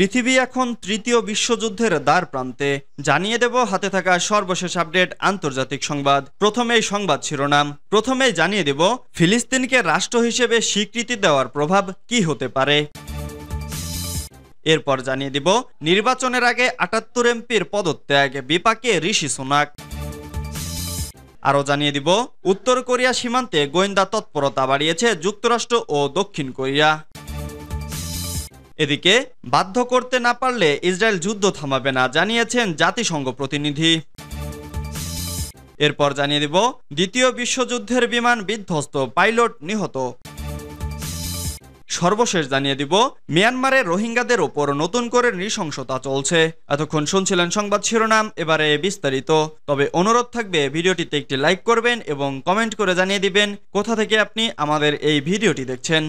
পৃথিবী এখন তৃতীয় বিশ্বযুদ্ধের দ্বার প্রান্তে জানিয়ে দেব হাতে থাকা সর্বশেষ আপডেট আন্তর্জাতিক সংবাদ প্রথমেই সংবাদ শিরোনাম প্রথমেই জানিয়ে দেব ফিলিস্তিনকে রাষ্ট্র হিসেবে স্বীকৃতি দেওয়ার প্রভাব কি হতে পারে এরপর জানিয়ে দিব নির্বাচনের আগে আটাত্তর এমপির পদত্যাগ বিপাকে ঋষি সোনাক আরও জানিয়ে দিব উত্তর কোরিয়া সীমান্তে গোয়েন্দা তৎপরতা বাড়িয়েছে যুক্তরাষ্ট্র ও দক্ষিণ কোরিয়া এদিকে বাধ্য করতে না পারলে ইসরায়েল যুদ্ধ থামাবে না জানিয়েছেন জাতিসংঘ প্রতিনিধি এরপর জানিয়ে দিব দ্বিতীয় বিশ্বযুদ্ধের বিমান বিধ্বস্ত পাইলট নিহত সর্বশেষ জানিয়ে দিব মিয়ানমারে রোহিঙ্গাদের ওপর নতুন করে নৃশংসতা চলছে এতক্ষণ শুনছিলেন সংবাদ শিরোনাম এবারে বিস্তারিত তবে অনুরোধ থাকবে ভিডিওটিতে একটি লাইক করবেন এবং কমেন্ট করে জানিয়ে দিবেন কোথা থেকে আপনি আমাদের এই ভিডিওটি দেখছেন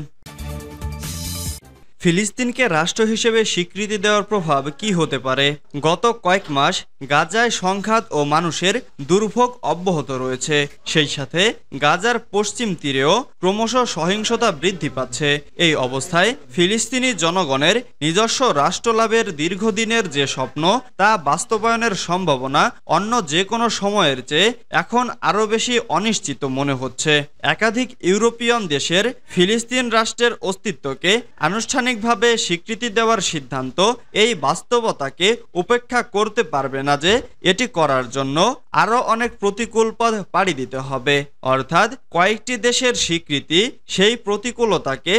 ফিলিস্তিনকে রাষ্ট্র হিসেবে স্বীকৃতি দেওয়ার প্রভাব কি হতে পারে গত কয়েক মাস গাজায় সংঘাত ও মানুষের দুর্ভোগ অব্যাহত রয়েছে সেই সাথে গাজার পশ্চিম তীরেও ক্রমশ সহিংসতা বৃদ্ধি পাচ্ছে এই অবস্থায় ফিলিস্তিনি জনগণের নিজস্ব রাষ্ট্র লাভের দীর্ঘদিনের যে স্বপ্ন তা বাস্তবায়নের সম্ভাবনা অন্য যে কোনো সময়ের চেয়ে এখন আরও বেশি অনিশ্চিত মনে হচ্ছে একাধিক ইউরোপিয়ান দেশের ফিলিস্তিন রাষ্ট্রের অস্তিত্বকে আনুষ্ঠানিক আনুষ্ঠানিকভাবে স্বীকৃতি দেওয়ার সিদ্ধান্ত এই বাস্তবতাকে উপেক্ষা করতে পারবে না যে এটি করার জন্য আরও অনেক প্রতিকূল পথ পাড়ি দিতে হবে অর্থাৎ কয়েকটি দেশের স্বীকৃতি সেই প্রতিকূলতাকে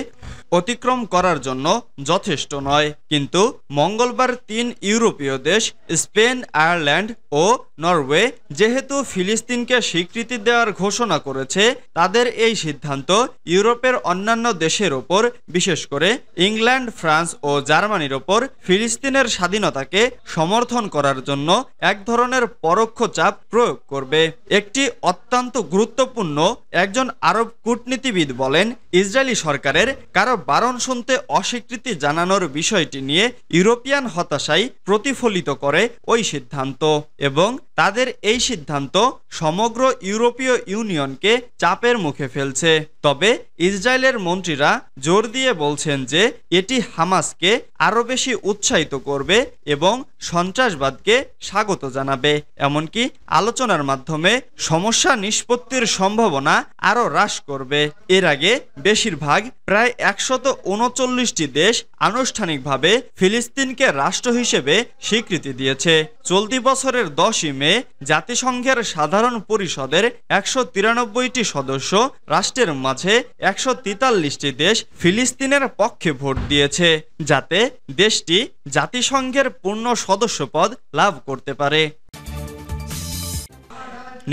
অতিক্রম করার জন্য যথেষ্ট নয় কিন্তু মঙ্গলবার তিন ইউরোপীয় দেশ স্পেন আয়ারল্যান্ড ও নরওয়ে যেহেতু ফিলিস্তিনকে স্বীকৃতি দেওয়ার ঘোষণা করেছে তাদের এই সিদ্ধান্ত ইউরোপের অন্যান্য দেশের ওপর বিশেষ করে ইংল্যান্ড ইংল্যান্ড ফ্রান্স ও জার্মানির ওপর ফিলিস্তিনের স্বাধীনতাকে সমর্থন করার জন্য এক ধরনের পরোক্ষ চাপ প্রয়োগ করবে একটি অত্যন্ত গুরুত্বপূর্ণ একজন আরব কূটনীতিবিদ বলেন ইসরায়েলি সরকারের কারো বারণ শুনতে অস্বীকৃতি জানানোর বিষয়টি নিয়ে ইউরোপিয়ান হতাশাই প্রতিফলিত করে ওই সিদ্ধান্ত এবং তাদের এই সিদ্ধান্ত সমগ্র ইউরোপীয় ইউনিয়নকে চাপের মুখে ফেলছে তবে ইসরায়েলের মন্ত্রীরা জোর দিয়ে বলছেন যে এটি হামাসকে আরও বেশি উৎসাহিত করবে এবং সন্ত্রাসবাদকে স্বাগত জানাবে এমনকি আলোচনার মাধ্যমে সমস্যা নিষ্পত্তির সম্ভাবনা আরও হ্রাস করবে এর আগে বেশিরভাগ প্রায় একশত উনচল্লিশটি দেশ আনুষ্ঠানিকভাবে ফিলিস্তিনকে রাষ্ট্র হিসেবে স্বীকৃতি দিয়েছে চলতি বছরের দশই মে জাতিসংঘের সাধারণ পরিষদের একশো তিরানব্বইটি সদস্য রাষ্ট্রের মাঝে একশো তেতাল্লিশটি দেশ ফিলিস্তিনের পক্ষে ভোট দিয়েছে যাতে দেশটি জাতিসংঘের পূর্ণ সদস্যপদ লাভ করতে পারে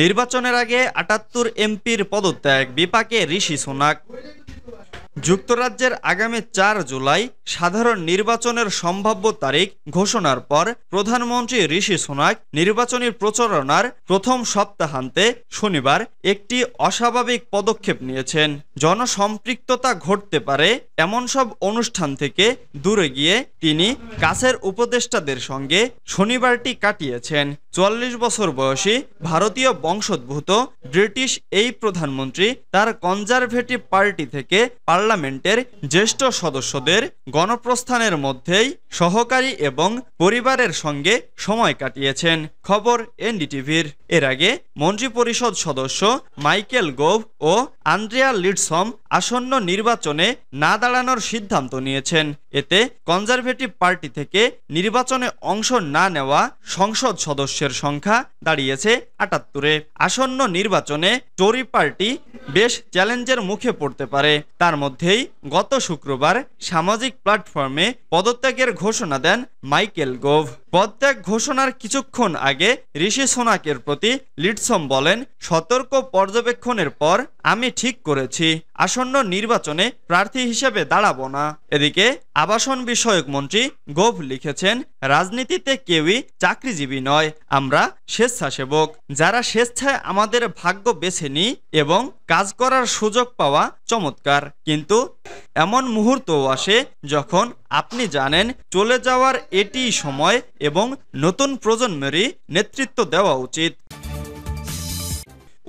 নির্বাচনের আগে আটাত্তর এমপির পদত্যাগ বিপাকে ঋষি সোনাক যুক্তরাজ্যের আগামী চার জুলাই সাধারণ নির্বাচনের সম্ভাব্য তারিখ ঘোষণার পর প্রধানমন্ত্রী ঋষি সোনাক নির্বাচনী প্রচারণার প্রথম সপ্তাহান্তে শনিবার একটি অস্বাভাবিক পদক্ষেপ নিয়েছেন জনসম্পৃক্ততা ঘটতে পারে এমন সব অনুষ্ঠান থেকে দূরে গিয়ে তিনি কাছের উপদেষ্টাদের সঙ্গে শনিবারটি কাটিয়েছেন চুয়াল্লিশ বছর বয়সী ভারতীয় বংশোদ্ভূত ব্রিটিশ এই প্রধানমন্ত্রী তার কনজারভেটিভ পার্টি থেকে পার্লামেন্টের জ্যেষ্ঠ সদস্যদের গণপ্রস্থানের মধ্যেই সহকারী এবং পরিবারের সঙ্গে সময় কাটিয়েছেন খবর এনডিটিভির এর আগে মন্ত্রিপরিষদ সদস্য মাইকেল গোভ ও আন্দ্রিয়া লিডসম আসন্ন নির্বাচনে না দাঁড়ানোর সিদ্ধান্ত নিয়েছেন এতে কনজারভেটিভ পার্টি থেকে নির্বাচনে অংশ না নেওয়া সংসদ সদস্যের সংখ্যা দাঁড়িয়েছে আটাত্তরে আসন্ন নির্বাচনে টরি পার্টি বেশ চ্যালেঞ্জের মুখে পড়তে পারে তার মধ্যেই গত শুক্রবার সামাজিক প্ল্যাটফর্মে পদত্যাগের ঘোষণা দেন মাইকেল গোভ পদত্যাগ ঘোষণার কিছুক্ষণ আগে ঋষি সোনাকের প্রতি লিডসম বলেন সতর্ক পর্যবেক্ষণের পর আমি ঠিক করেছি আসন্ন নির্বাচনে প্রার্থী হিসেবে দাঁড়াবো না এদিকে আবাসন বিষয়ক মন্ত্রী গোভ লিখেছেন রাজনীতিতে কেউই চাকরিজীবী নয় আমরা স্বেচ্ছাসেবক যারা স্বেচ্ছায় আমাদের ভাগ্য বেছে নিই এবং কাজ করার সুযোগ পাওয়া চমৎকার কিন্তু এমন মুহূর্তও আসে যখন আপনি জানেন চলে যাওয়ার এটি সময় এবং নতুন প্রজন্মেরই নেতৃত্ব দেওয়া উচিত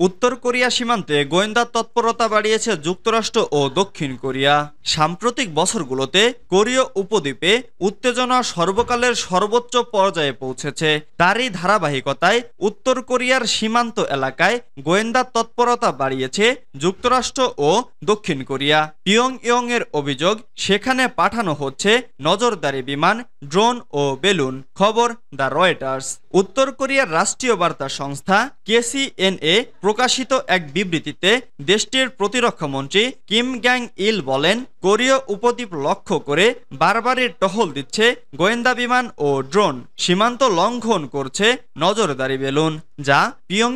উত্তর কোরিয়া সীমান্তে গোয়েন্দা তৎপরতা বাড়িয়েছে যুক্তরাষ্ট্র ও দক্ষিণ কোরিয়া সাম্প্রতিক বছরগুলোতে কোরীয় উপদ্বীপে উত্তেজনা সর্বকালের সর্বোচ্চ পর্যায়ে পৌঁছেছে তারই ধারাবাহিকতায় উত্তর কোরিয়ার সীমান্ত এলাকায় গোয়েন্দা তৎপরতা বাড়িয়েছে যুক্তরাষ্ট্র ও দক্ষিণ কোরিয়া পিয়ং ইয়ং এর অভিযোগ সেখানে পাঠানো হচ্ছে নজরদারি বিমান ড্রোন ও বেলুন খবর দ্য রয়টার্স উত্তর কোরিয়ার রাষ্ট্রীয় বার্তা সংস্থা কেসিএনএ প্রকাশিত এক বিবৃতিতে দেশটির প্রতিরক্ষামন্ত্রী কিম গ্যাং ইল বলেন কোরীয় উপদ্বীপ লক্ষ্য করে বারবারই টহল দিচ্ছে গোয়েন্দা বিমান ও ড্রোন সীমান্ত লঙ্ঘন করছে নজরদারি বেলুন যা পিয়ং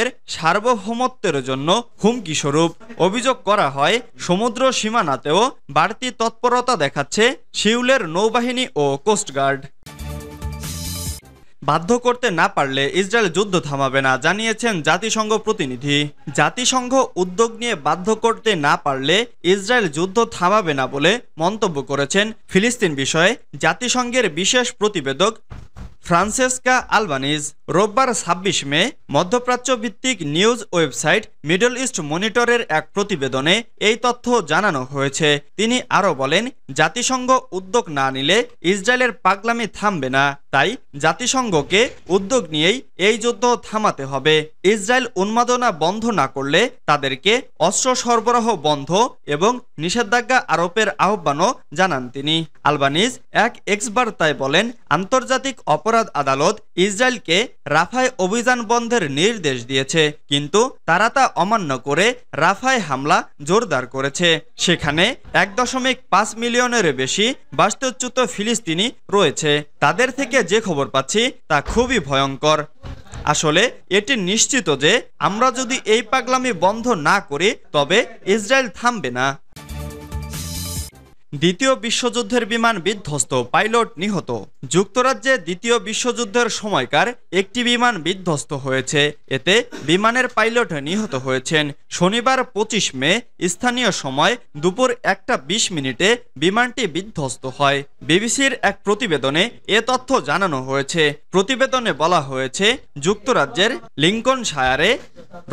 এর সার্বভৌমত্বের জন্য হুমকি স্বরূপ অভিযোগ করা হয় সমুদ্র সীমানাতেও বাড়তি তৎপরতা দেখাচ্ছে সিউলের নৌবাহিনী ও কোস্টগার্ড বাধ্য করতে না পারলে ইসরায়েল যুদ্ধ থামাবে না জানিয়েছেন জাতিসংঘ প্রতিনিধি জাতিসংঘ উদ্যোগ নিয়ে বাধ্য করতে না পারলে ইসরায়েল যুদ্ধ থামাবে না বলে মন্তব্য করেছেন ফিলিস্তিন বিষয়ে জাতিসংঘের বিশেষ প্রতিবেদক ফ্রান্সেসকা আলবানিজ রোববার ছাব্বিশ মে মধ্যপ্রাচ্য ভিত্তিক নিউজ ওয়েবসাইট মিডল ইস্ট মনিটরের এক প্রতিবেদনে এই তথ্য জানানো হয়েছে তিনি আরও বলেন জাতিসংঘ উদ্যোগ না নিলে ইসরায়েলের পাগলামি থামবে না তাই জাতিসংঘকে উদ্যোগ নিয়েই এই যুদ্ধ থামাতে হবে ইসরায়েল উন্মাদনা বন্ধ না করলে তাদেরকে অস্ত্র সরবরাহ বন্ধ এবং নিষেধাজ্ঞা আরোপের আহ্বানও জানান তিনি আলবানিজ এক এক্সবার্তায় তাই বলেন আন্তর্জাতিক অপরাধ অপরাধ আদালত ইসরায়েলকে রাফায় অভিযান বন্ধের নির্দেশ দিয়েছে কিন্তু তারা তা অমান্য করে রাফায় হামলা জোরদার করেছে সেখানে এক দশমিক পাঁচ মিলিয়নের বেশি বাস্তুচ্যুত ফিলিস্তিনি রয়েছে তাদের থেকে যে খবর পাচ্ছি তা খুবই ভয়ঙ্কর আসলে এটি নিশ্চিত যে আমরা যদি এই পাগলামি বন্ধ না করি তবে ইসরায়েল থামবে না দ্বিতীয় বিশ্বযুদ্ধের বিমান বিধ্বস্ত পাইলট নিহত যুক্তরাজ্যে দ্বিতীয় বিশ্বযুদ্ধের সময়কার একটি বিমান বিধ্বস্ত হয়েছে এতে বিমানের পাইলট নিহত হয়েছেন শনিবার পঁচিশ মে স্থানীয় সময় দুপুর একটা বিশ মিনিটে বিমানটি বিধ্বস্ত হয় বিবিসির এক প্রতিবেদনে এ তথ্য জানানো হয়েছে প্রতিবেদনে বলা হয়েছে যুক্তরাজ্যের লিঙ্কন শায়ারে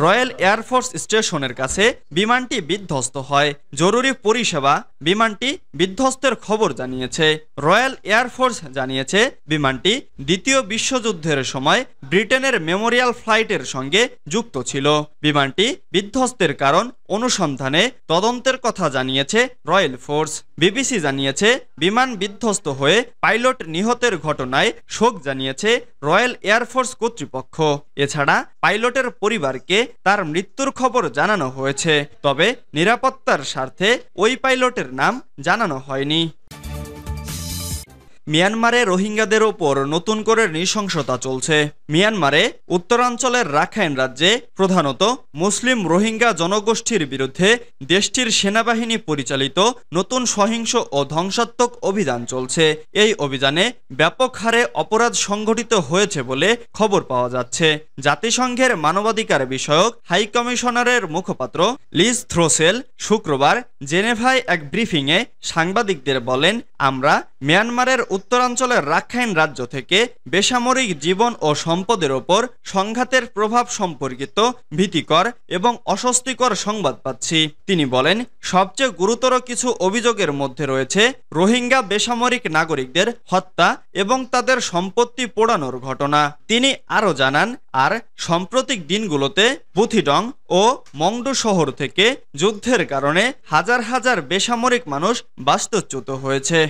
রয়্যাল এয়ারফোর্স স্টেশনের কাছে বিমানটি বিধ্বস্ত হয় জরুরি পরিষেবা বিমানটি বিধ্বস্তের খবর জানিয়েছে রয়্যাল এয়ারফোর্স জানিয়েছে বিমানটি দ্বিতীয় বিশ্বযুদ্ধের সময় ব্রিটেনের মেমোরিয়াল ফ্লাইটের সঙ্গে যুক্ত ছিল বিমানটি বিধ্বস্তের কারণ অনুসন্ধানে তদন্তের কথা জানিয়েছে রয়্যাল ফোর্স বিবিসি জানিয়েছে বিমান বিধ্বস্ত হয়ে পাইলট নিহতের ঘটনায় শোক জানিয়েছে রয়্যাল এয়ারফোর্স কর্তৃপক্ষ এছাড়া পাইলটের পরিবারকে তার মৃত্যুর খবর জানানো হয়েছে তবে নিরাপত্তার স্বার্থে ওই পাইলটের নাম জানানো হয়নি মিয়ানমারে রোহিঙ্গাদের ওপর নতুন করে নৃশংসতা চলছে মিয়ানমারে উত্তরাঞ্চলের রাখাইন রাজ্যে প্রধানত মুসলিম রোহিঙ্গা জনগোষ্ঠীর বিরুদ্ধে দেশটির সেনাবাহিনী পরিচালিত নতুন সহিংস ও ধ্বংসাত্মক অভিযান চলছে এই অভিযানে ব্যাপক হারে অপরাধ সংঘটিত হয়েছে বলে খবর পাওয়া যাচ্ছে জাতিসংঘের মানবাধিকার বিষয়ক হাইকমিশনারের মুখপাত্র লিজ থ্রোসেল শুক্রবার জেনেভায় এক ব্রিফিংয়ে সাংবাদিকদের বলেন আমরা মিয়ানমারের উত্তরাঞ্চলের রাখাইন রাজ্য থেকে বেসামরিক জীবন ও সম্পদের ওপর সংঘাতের প্রভাব সম্পর্কিত ভীতিকর এবং অস্বস্তিকর সংবাদ পাচ্ছি তিনি বলেন সবচেয়ে গুরুতর কিছু অভিযোগের মধ্যে রয়েছে রোহিঙ্গা বেসামরিক নাগরিকদের হত্যা এবং তাদের সম্পত্তি পোড়ানোর ঘটনা তিনি আরও জানান আর সাম্প্রতিক দিনগুলোতে বুথিডং ও মংডু শহর থেকে যুদ্ধের কারণে হাজার হাজার বেসামরিক মানুষ বাস্তুচ্যুত হয়েছে